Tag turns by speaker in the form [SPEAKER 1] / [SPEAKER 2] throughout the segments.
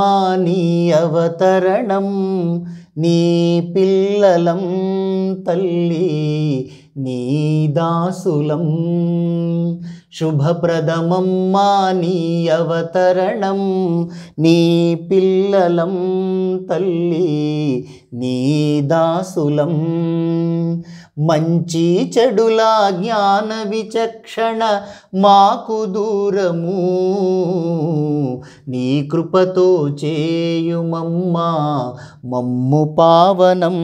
[SPEAKER 1] రామా నీ అవతరణం నీ పిల్లలం తల్లి నీ దాసులం శుభప్రదమం మా నీ అవతరణం నీ పిల్లలం తల్లి నీ దాసులం మంచి చెడులా జ్ఞాన విచక్షణ మాకు దూరము కృపతో చేయుమమ్మా మమ్ము పావనం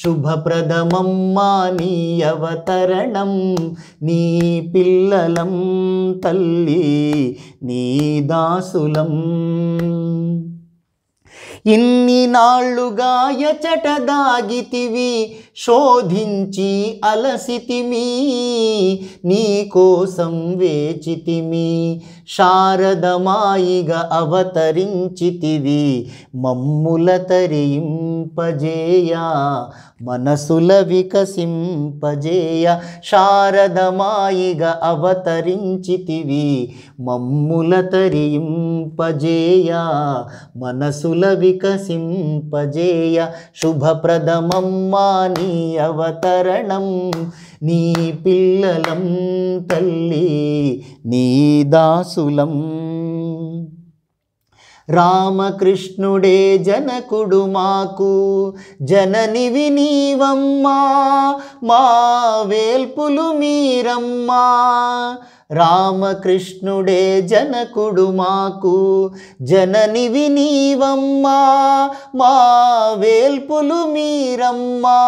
[SPEAKER 1] శుభప్రదమమ్మా నీ అవతరణం నీ పిల్లలం తల్లి నీ దాసులం ఇన్ని నాళ్ళుగా ఎచట దాగితివి శోధించి అలసితిమి నీకోసం వేచితిమి శారదమాయిగ అవతరించితివి మమ్ముల తరింపజేయ మనసుల వికసింపజేయ శారదమాయిగా అవతరించితివి మమ్ముల తరింప వికసింపజేయ మనసుల వికసింపజేయ శుభప్రదమమ్మా నీ అవతరణం నీ పిల్లలం తల్లి నీ దాసులం రామకృష్ణుడే జనకుడు మాకు జనని వినీవమ్మా మా వేల్పులు మీరమ్మా రామకృష్ణుడే జనకుడు మాకు జననివి నీవమ్మా మా వేల్పులు మీరమ్మా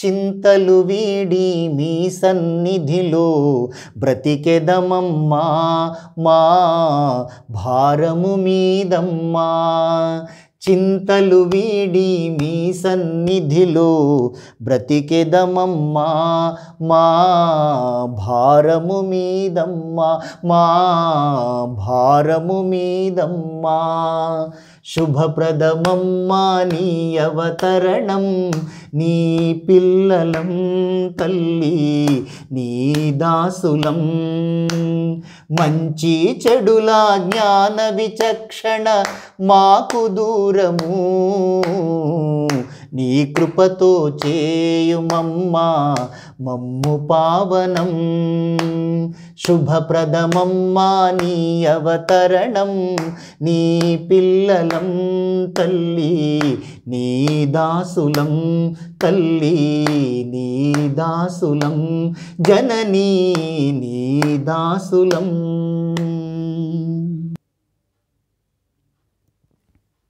[SPEAKER 1] చింతలు వీడి మీ సన్నిధిలో బ్రతికెదమమ్మా మా భారము మీదమ్మా చింతలు వీడి మీ సన్నిధిలో బ్రతికెదమమ్మా మా భారము మీదమ్మా మా భారము మీదమ్మా శుభప్రదమమ్మా నీ అవతరణం నీ పిల్లలం తల్లి నీ దాసులం మంచి చెడుల జ్ఞాన విచక్షణ మాకు దూరము నీ కృపతో చేయుమమ్మా మమ్ము పావనం శుభప్రదమం మా నీ అవతరణం నీ పిల్లలం తల్లి నీ దాసులం తల్లి నీ దాసులం జననీ నీ దాసులం